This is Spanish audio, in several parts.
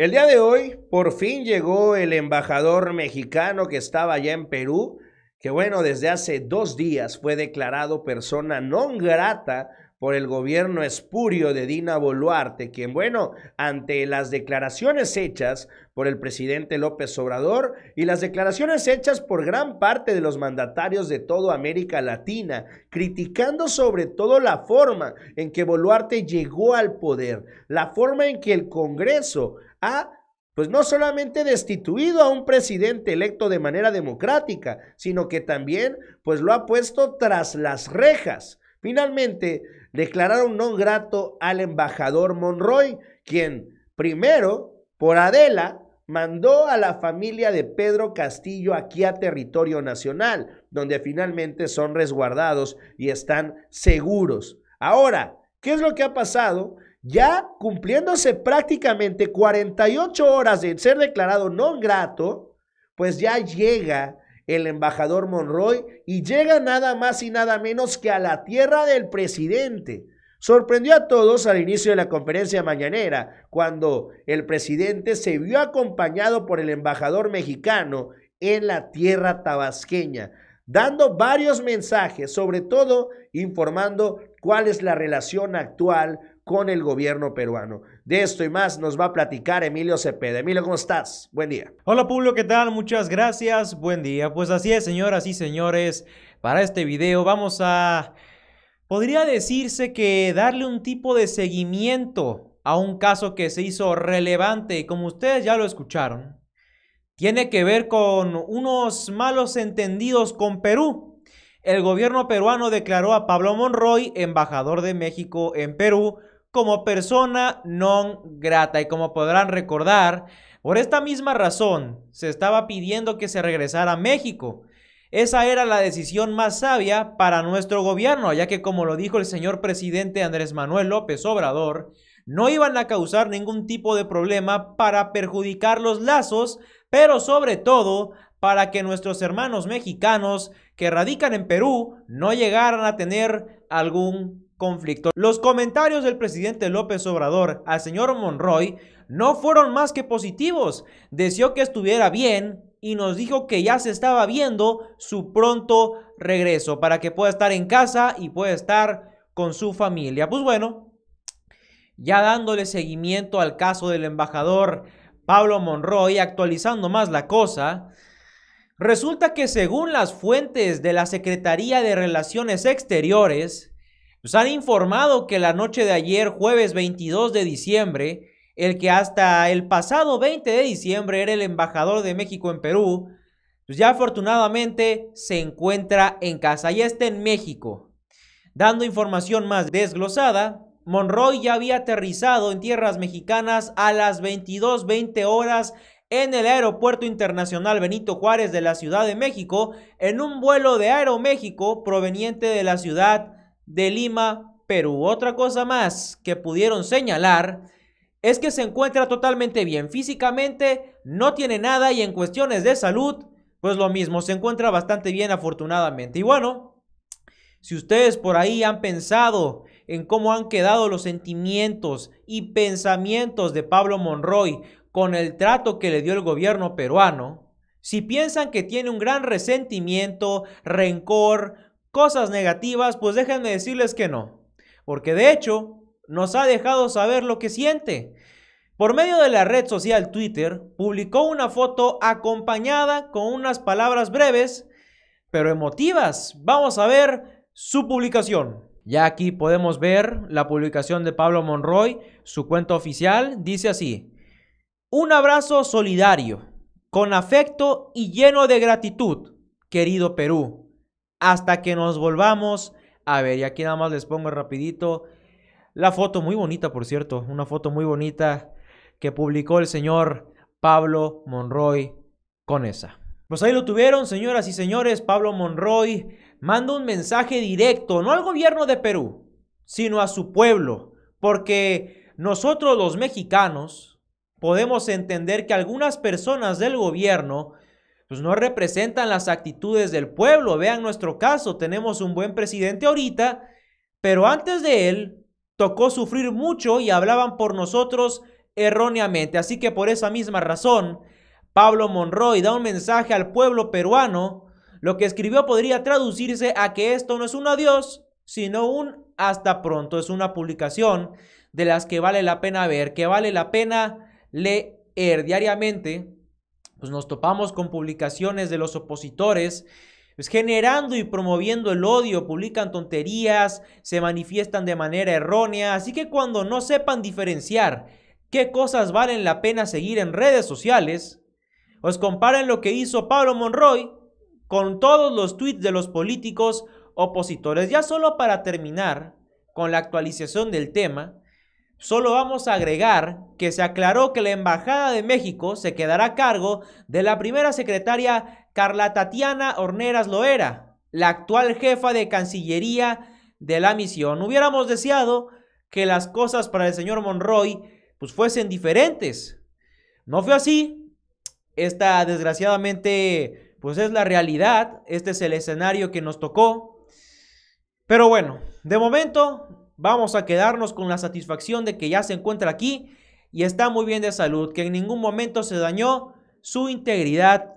El día de hoy por fin llegó el embajador mexicano que estaba allá en Perú, que bueno, desde hace dos días fue declarado persona non grata por el gobierno espurio de Dina Boluarte, quien, bueno, ante las declaraciones hechas por el presidente López Obrador y las declaraciones hechas por gran parte de los mandatarios de toda América Latina, criticando sobre todo la forma en que Boluarte llegó al poder, la forma en que el Congreso ha pues no solamente destituido a un presidente electo de manera democrática, sino que también pues lo ha puesto tras las rejas. Finalmente, declararon no grato al embajador Monroy, quien primero, por Adela, mandó a la familia de Pedro Castillo aquí a territorio nacional, donde finalmente son resguardados y están seguros. Ahora, ¿qué es lo que ha pasado? Ya cumpliéndose prácticamente 48 horas de ser declarado no grato, pues ya llega el embajador Monroy y llega nada más y nada menos que a la tierra del presidente. Sorprendió a todos al inicio de la conferencia mañanera, cuando el presidente se vio acompañado por el embajador mexicano en la tierra tabasqueña, dando varios mensajes, sobre todo informando cuál es la relación actual con el gobierno peruano. De esto y más nos va a platicar Emilio Cepeda. Emilio, ¿cómo estás? Buen día. Hola, público, ¿qué tal? Muchas gracias. Buen día. Pues así es, señoras y señores. Para este video vamos a... Podría decirse que darle un tipo de seguimiento a un caso que se hizo relevante y como ustedes ya lo escucharon, tiene que ver con unos malos entendidos con Perú. El gobierno peruano declaró a Pablo Monroy, embajador de México en Perú, como persona non grata. Y como podrán recordar, por esta misma razón se estaba pidiendo que se regresara a México. Esa era la decisión más sabia para nuestro gobierno, ya que como lo dijo el señor presidente Andrés Manuel López Obrador, no iban a causar ningún tipo de problema para perjudicar los lazos, pero sobre todo para que nuestros hermanos mexicanos que radican en Perú no llegaran a tener algún conflicto. Los comentarios del presidente López Obrador al señor Monroy no fueron más que positivos. Deseó que estuviera bien y nos dijo que ya se estaba viendo su pronto regreso para que pueda estar en casa y pueda estar con su familia. Pues bueno, ya dándole seguimiento al caso del embajador Pablo Monroy, actualizando más la cosa, resulta que según las fuentes de la Secretaría de Relaciones Exteriores, nos han informado que la noche de ayer, jueves 22 de diciembre, el que hasta el pasado 20 de diciembre era el embajador de México en Perú, pues ya afortunadamente se encuentra en casa, y está en México. Dando información más desglosada, Monroy ya había aterrizado en tierras mexicanas a las 22.20 horas en el Aeropuerto Internacional Benito Juárez de la Ciudad de México en un vuelo de Aeroméxico proveniente de la ciudad de Lima, Perú. Otra cosa más que pudieron señalar es que se encuentra totalmente bien físicamente, no tiene nada y en cuestiones de salud, pues lo mismo, se encuentra bastante bien afortunadamente. Y bueno, si ustedes por ahí han pensado en cómo han quedado los sentimientos y pensamientos de Pablo Monroy con el trato que le dio el gobierno peruano, si piensan que tiene un gran resentimiento, rencor, cosas negativas, pues déjenme decirles que no, porque de hecho nos ha dejado saber lo que siente. Por medio de la red social Twitter, publicó una foto acompañada con unas palabras breves, pero emotivas. Vamos a ver su publicación. Ya aquí podemos ver la publicación de Pablo Monroy, su cuenta oficial, dice así, un abrazo solidario, con afecto y lleno de gratitud, querido Perú hasta que nos volvamos a ver. Y aquí nada más les pongo rapidito la foto muy bonita, por cierto, una foto muy bonita que publicó el señor Pablo Monroy con esa. Pues ahí lo tuvieron, señoras y señores, Pablo Monroy manda un mensaje directo, no al gobierno de Perú, sino a su pueblo, porque nosotros los mexicanos podemos entender que algunas personas del gobierno pues no representan las actitudes del pueblo. Vean nuestro caso, tenemos un buen presidente ahorita, pero antes de él tocó sufrir mucho y hablaban por nosotros erróneamente. Así que por esa misma razón, Pablo Monroy da un mensaje al pueblo peruano. Lo que escribió podría traducirse a que esto no es un adiós, sino un hasta pronto. Es una publicación de las que vale la pena ver, que vale la pena leer diariamente pues nos topamos con publicaciones de los opositores pues, generando y promoviendo el odio, publican tonterías, se manifiestan de manera errónea, así que cuando no sepan diferenciar qué cosas valen la pena seguir en redes sociales, pues comparen lo que hizo Pablo Monroy con todos los tweets de los políticos opositores. Ya solo para terminar con la actualización del tema, Solo vamos a agregar que se aclaró que la Embajada de México se quedará a cargo de la primera secretaria Carla Tatiana Horneras Loera, la actual jefa de Cancillería de la misión. Hubiéramos deseado que las cosas para el señor Monroy pues fuesen diferentes. No fue así. Esta desgraciadamente pues es la realidad. Este es el escenario que nos tocó. Pero bueno, de momento vamos a quedarnos con la satisfacción de que ya se encuentra aquí y está muy bien de salud, que en ningún momento se dañó su integridad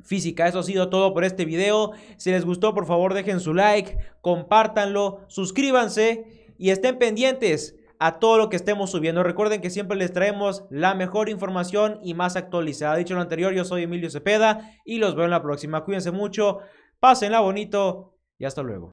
física. Eso ha sido todo por este video. Si les gustó, por favor, dejen su like, compártanlo, suscríbanse y estén pendientes a todo lo que estemos subiendo. Recuerden que siempre les traemos la mejor información y más actualizada. Dicho lo anterior, yo soy Emilio Cepeda y los veo en la próxima. Cuídense mucho, pásenla bonito y hasta luego.